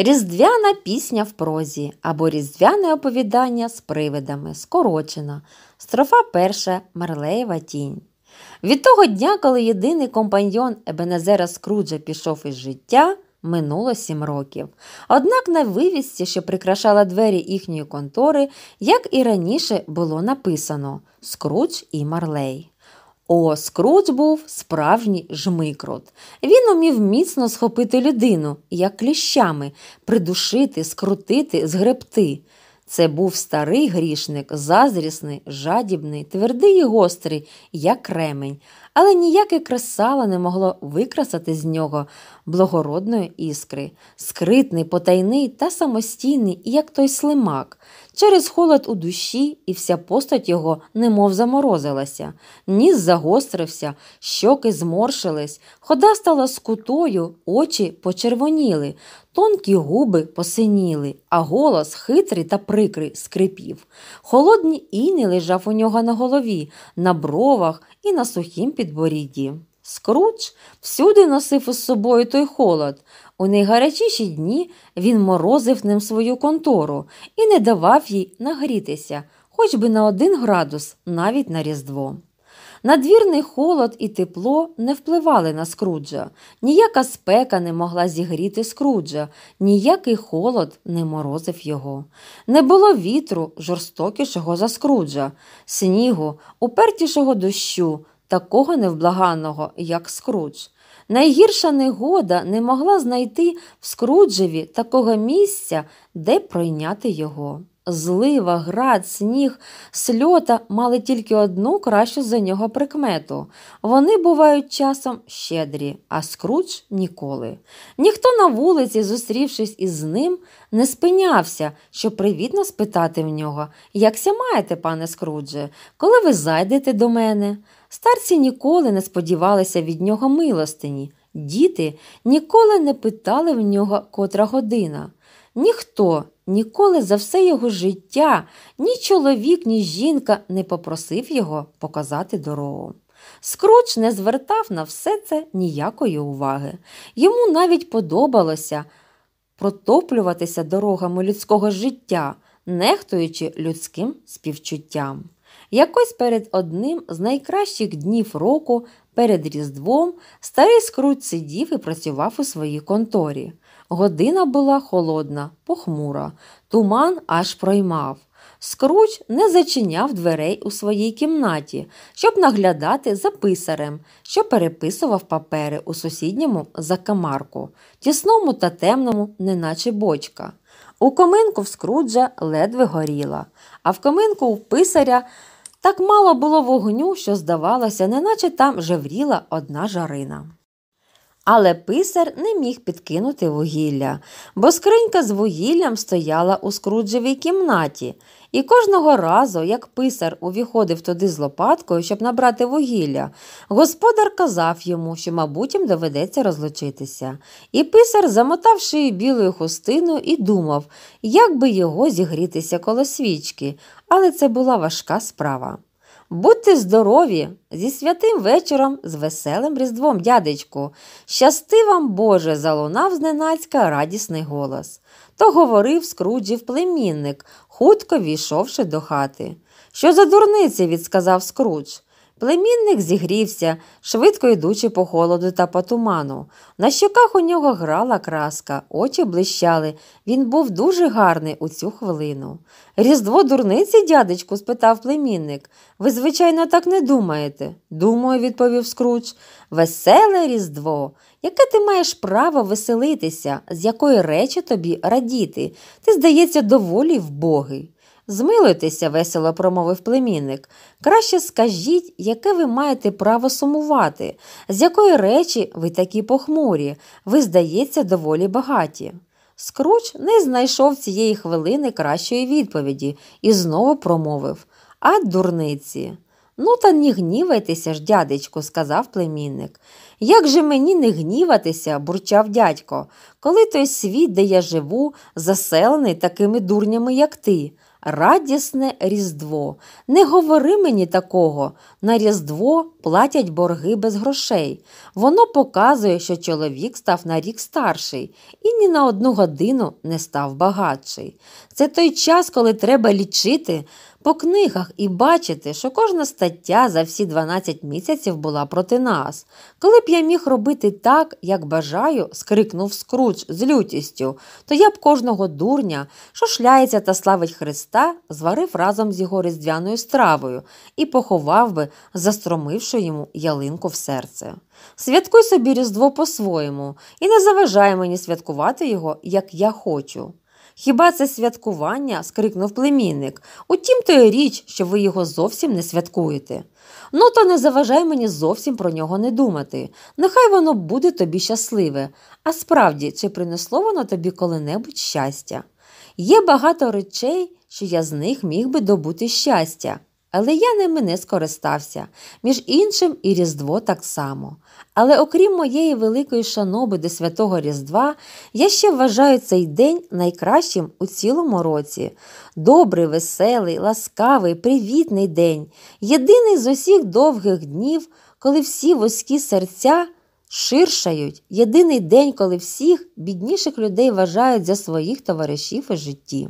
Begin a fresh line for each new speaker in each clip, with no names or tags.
Різдвяна пісня в прозі або різдвяне оповідання з привидами скорочена, строфа перша Марлеєва тінь. Від того дня, коли єдиний компаньйон Ебенезера Скруджа пішов із життя, минуло сім років. Однак на вивісті, що прикрашала двері їхньої контори, як і раніше було написано Скрудж і Марлей. О, Скрудж був справжній жмикрот. Він умів міцно схопити людину, як кліщами, придушити, скрутити, згребти. Це був старий грішник, зазрісний, жадібний, твердий і гострий, як ремень, але ніяке кресало не могло викрасати з нього благородної іскри, скритний, потайний та самостійний, як той слимак, через холод у душі, і вся постать його немов заморозилася, ніс загострився, щоки зморшились, хода стала скутою, очі почервоніли, тонкі губи посиніли, а голос хитрий та прикрий скрипів. Холодні іні лежав у нього на голові, на бровах і на сухім підборідді. Скруч всюди носив із собою той холод. У найгарячіші дні він морозив ним свою контору і не давав їй нагрітися, хоч би на один градус, навіть на Різдво. Надвірний холод і тепло не впливали на скруджа, ніяка спека не могла зігріти скруджа, ніякий холод не морозив його. Не було вітру, жорстокішого за скруджа, снігу, упертішого дощу, такого невблаганого, як скрудж. Найгірша негода не могла знайти в скруджеві такого місця, де пройняти його. Злива, град, сніг, сльота мали тільки одну кращу за нього прикмету. Вони бувають часом щедрі, а скрудж ніколи. Ніхто на вулиці, зустрівшись із ним, не спинявся, щоб привітно спитати в нього Якся маєте, пане Скрудже, коли ви зайдете до мене? Старці ніколи не сподівалися від нього милостині, діти ніколи не питали в нього котра година. Ніхто Ніколи за все його життя ні чоловік, ні жінка не попросив його показати дорогу. Скруч не звертав на все це ніякої уваги. Йому навіть подобалося протоплюватися дорогами людського життя, нехтуючи людським співчуттям. Якось перед одним з найкращих днів року, перед Різдвом, старий Скруч сидів і працював у своїй конторі. Година була холодна, похмура, туман аж проймав. Скруч не зачиняв дверей у своїй кімнаті, щоб наглядати за писарем, що переписував папери у сусідньому закамарку, тісному та темному, неначе бочка. У коминку в Скруджа ледве горіла, а в коминку у писаря так мало було вогню, що, здавалося, неначе там жевріла одна жарина але писар не міг підкинути вугілля, бо скринька з вугіллям стояла у скруджевій кімнаті, і кожного разу, як писар увіходив туди з лопаткою, щоб набрати вугілля, господар казав йому, що, мабуть, їм доведеться розлучитися. І писар, замотав шию білою хустиною і думав, як би його зігрітися коло свічки, але це була важка справа. Будьте здорові, зі святим вечором, з веселим різдвом, дядечку. Щасти вам, Боже, залунав зненацька радісний голос. То говорив Скруджів племінник, хутко війшовши до хати. Що за дурниці, відсказав Скрудж. Племінник зігрівся, швидко йдучи по холоду та по туману. На щоках у нього грала краска, очі блищали. Він був дуже гарний у цю хвилину. Різдво дурниці, дядечку? спитав племінник. Ви, звичайно, так не думаєте. Думаю, відповів Скруч. Веселе Різдво. Яке ти маєш право веселитися, з якої речі тобі радіти? Ти, здається, доволі вбогий. Змилуйтеся, весело промовив племінник. Краще скажіть, яке ви маєте право сумувати, з якої речі ви такі похмурі, ви, здається, доволі багаті. Скруч не знайшов цієї хвилини кращої відповіді і знову промовив А дурниці. Ну, та не гнівайтеся ж, дядечку, сказав племінник. Як же мені не гніватися, бурчав дядько, коли той світ, де я живу, заселений такими дурнями, як ти радісне Різдво. Не говори мені такого на Різдво платять борги без грошей. Воно показує, що чоловік став на рік старший і ні на одну годину не став багатший. Це той час, коли треба лічити по книгах і бачити, що кожна стаття за всі 12 місяців була проти нас. Коли б я міг робити так, як бажаю, скрикнув скруч з лютістю, то я б кожного дурня, що шляється та славить Христа, зварив разом з його різдвяною стравою і поховав би, застромивши вішай йому ялинку в серце. Святкуй собі Різдво по-своєму і не заважай мені святкувати його, як я хочу. Хіба це святкування? скрикнув племінник. Утім, то й річ, що ви його зовсім не святкуєте. Ну, то не заважай мені зовсім про нього не думати. Нехай воно буде тобі щасливе, а справді, чи принесло воно тобі коли-небудь щастя? Є багато речей, що я з них міг би добути щастя. Але я ними не скористався, між іншим і Різдво так само. Але окрім моєї великої шаноби до святого Різдва, я ще вважаю цей день найкращим у цілому році. Добрий, веселий, ласкавий, привітний день, єдиний з усіх довгих днів, коли всі вузькі серця Ширшають єдиний день, коли всіх бідніших людей вважають за своїх товаришів у житті,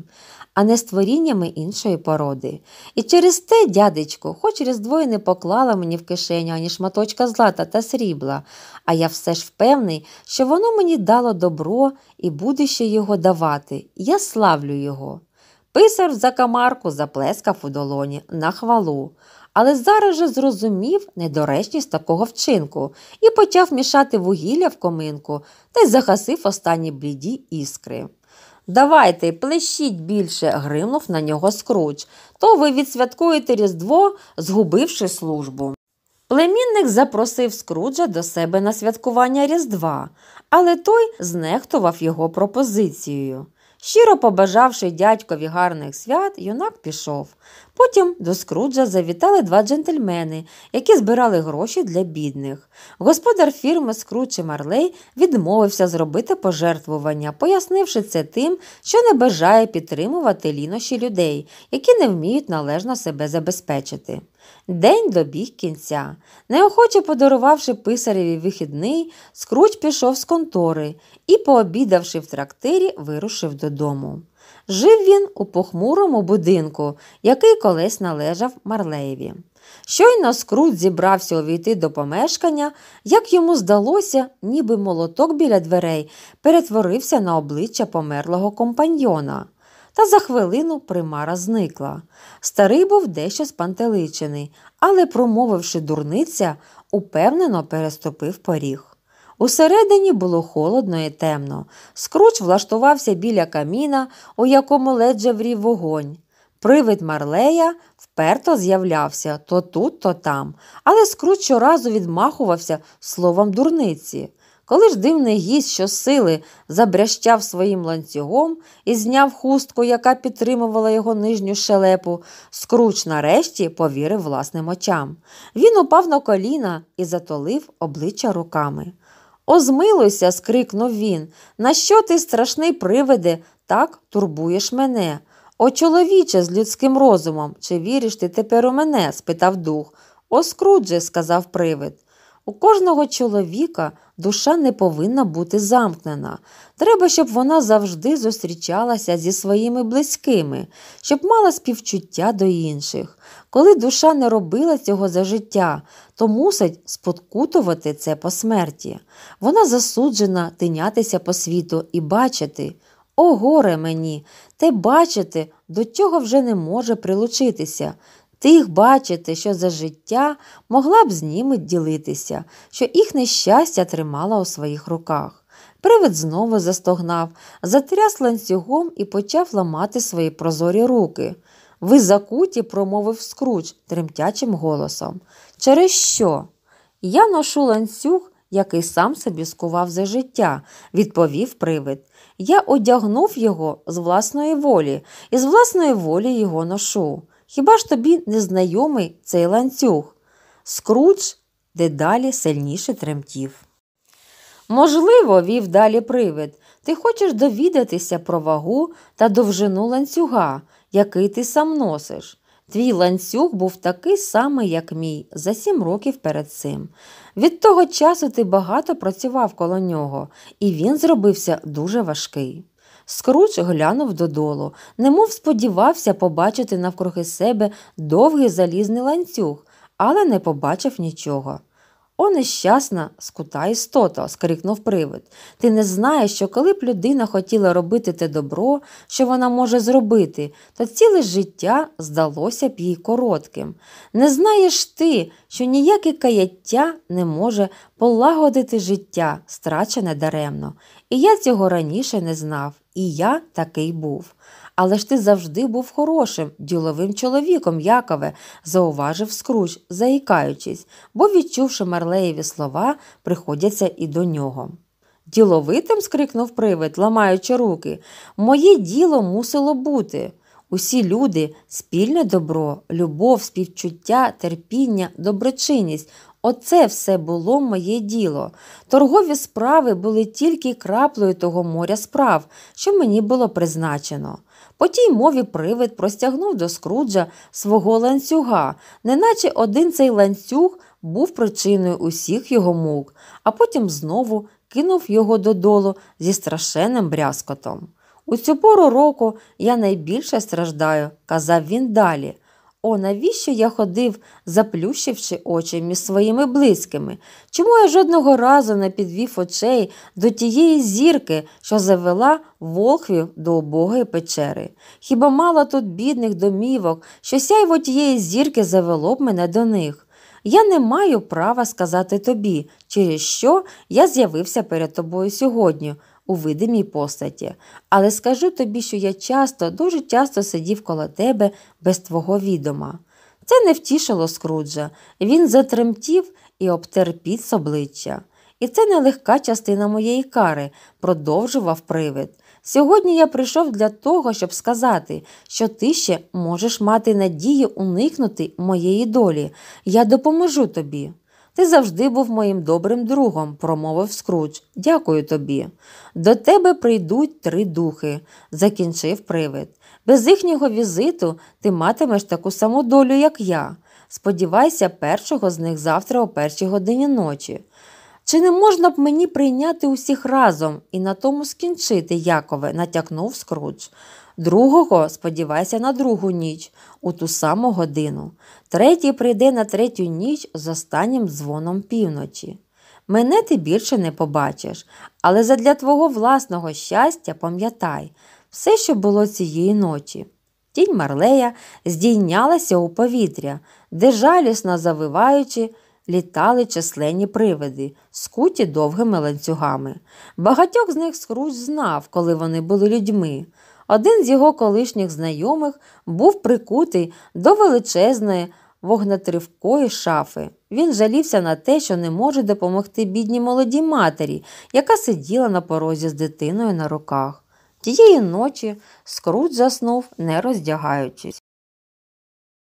а не створіннями іншої породи. І через те, дядечко, хоч різдвоє не поклала мені в кишеню ані шматочка злата та срібла, а я все ж впевнений, що воно мені дало добро і буде ще його давати, я славлю його. Писар за камарку заплескав у долоні на хвалу але зараз же зрозумів недоречність такого вчинку і почав мішати вугілля в коминку та й загасив останні бліді іскри. Давайте, плещіть більше, гримнув на нього скруч, то ви відсвяткуєте Різдво, згубивши службу. Племінник запросив Скруджа до себе на святкування Різдва, але той знехтував його пропозицією. Щиро побажавши дядькові гарних свят, юнак пішов. Потім до Скруджа завітали два джентльмени, які збирали гроші для бідних. Господар фірми Скрудж і Марлей відмовився зробити пожертвування, пояснивши це тим, що не бажає підтримувати лінощі людей, які не вміють належно себе забезпечити. День добіг кінця. Неохоче подарувавши писареві вихідний, скруч пішов з контори і, пообідавши в трактирі, вирушив додому. Жив він у похмурому будинку, який колись належав Марлеєві. Щойно скрут зібрався увійти до помешкання, як йому здалося, ніби молоток біля дверей перетворився на обличчя померлого компаньйона та за хвилину примара зникла. Старий був дещо спантеличений, але, промовивши дурниця, упевнено переступив поріг. Усередині було холодно і темно. Скруч влаштувався біля каміна, у якому ледже врів вогонь. Привид марлея вперто з'являвся то тут, то там, але скруч щоразу відмахувався словом дурниці. Коли ж дивний гість щосили забрящав своїм ланцюгом і зняв хустку, яка підтримувала його нижню шелепу, скруч нарешті повірив власним очам. Він упав на коліна і затолив обличчя руками. Озмилуйся, скрикнув він. На що ти страшний привиде, так турбуєш мене? О, чоловіче з людським розумом, чи віриш ти тепер у мене? спитав дух. О, скрудже, сказав привид. У кожного чоловіка душа не повинна бути замкнена. Треба, щоб вона завжди зустрічалася зі своїми близькими, щоб мала співчуття до інших. Коли душа не робила цього за життя, то мусить спокутувати це по смерті. Вона засуджена тинятися по світу і бачити. О, горе мені, те бачити, до чого вже не може прилучитися, Тих бачити, що за життя могла б з ними ділитися, що їхнє щастя тримала у своїх руках. Привид знову застогнав, затряс ланцюгом і почав ламати свої прозорі руки. Ви закуті, промовив скруч тремтячим голосом. Через що? Я ношу ланцюг, який сам собі скував за життя, відповів привид. Я одягнув його з власної волі і з власної волі його ношу. Хіба ж тобі незнайомий цей ланцюг? Скрудж дедалі сильніше тремтів. Можливо, вів далі привид, ти хочеш довідатися про вагу та довжину ланцюга, який ти сам носиш. Твій ланцюг був такий самий, як мій, за сім років перед цим. Від того часу ти багато працював коло нього, і він зробився дуже важкий. Скруч глянув додолу, немов сподівався побачити навкруги себе довгий залізний ланцюг, але не побачив нічого. О, нещасна, скута істота, скрикнув привид. Ти не знаєш, що коли б людина хотіла робити те добро, що вона може зробити, то ціле життя здалося б їй коротким. Не знаєш ти, що ніяке каяття не може полагодити життя, страчене даремно. І я цього раніше не знав, і я такий був. Але ж ти завжди був хорошим, діловим чоловіком, Якове, зауважив Скруч, заїкаючись, бо, відчувши Марлеєві слова, приходяться і до нього. Діловитим. скрикнув привид, ламаючи руки. Моє діло мусило бути. Усі люди спільне добро, любов, співчуття, терпіння, доброчинність. Оце все було моє діло. Торгові справи були тільки краплею того моря справ, що мені було призначено. По тій мові привид простягнув до скруджа свого ланцюга, неначе один цей ланцюг був причиною усіх його мук, а потім знову кинув його додолу зі страшенним брязкотом. У цю пору року я найбільше страждаю, казав він далі. О, навіщо я ходив, заплющивши очі між своїми близькими? Чому я жодного разу не підвів очей до тієї зірки, що завела волхвів до убогої печери? Хіба мало тут бідних домівок, що сяйво тієї зірки завело б мене до них? Я не маю права сказати тобі, через що я з'явився перед тобою сьогодні, у видимій постаті, але скажу тобі, що я часто, дуже часто сидів коло тебе без твого відома. Це не втішило Скруджа, він затремтів і обтер під з обличчя. І це нелегка частина моєї кари, продовжував привид. Сьогодні я прийшов для того, щоб сказати, що ти ще можеш мати надію уникнути моєї долі. Я допоможу тобі. Ти завжди був моїм добрим другом, промовив Скруч, Дякую тобі. До тебе прийдуть три духи, закінчив привид. Без їхнього візиту ти матимеш таку саму долю, як я. Сподівайся, першого з них завтра о першій годині ночі. Чи не можна б мені прийняти усіх разом і на тому скінчити, Якове, натякнув Скрудж. Другого сподівайся на другу ніч, у ту саму годину. Третій прийде на третю ніч з останнім дзвоном півночі. Мене ти більше не побачиш, але задля твого власного щастя пам'ятай все, що було цієї ночі. Тінь Марлея здійнялася у повітря, де жалісно завиваючи літали численні привиди, скуті довгими ланцюгами. Багатьох з них Скруч знав, коли вони були людьми. Один з його колишніх знайомих був прикутий до величезної вогнетривкої шафи. Він жалівся на те, що не може допомогти бідній молодій матері, яка сиділа на порозі з дитиною на руках. Тієї ночі Скрудж заснув, не роздягаючись.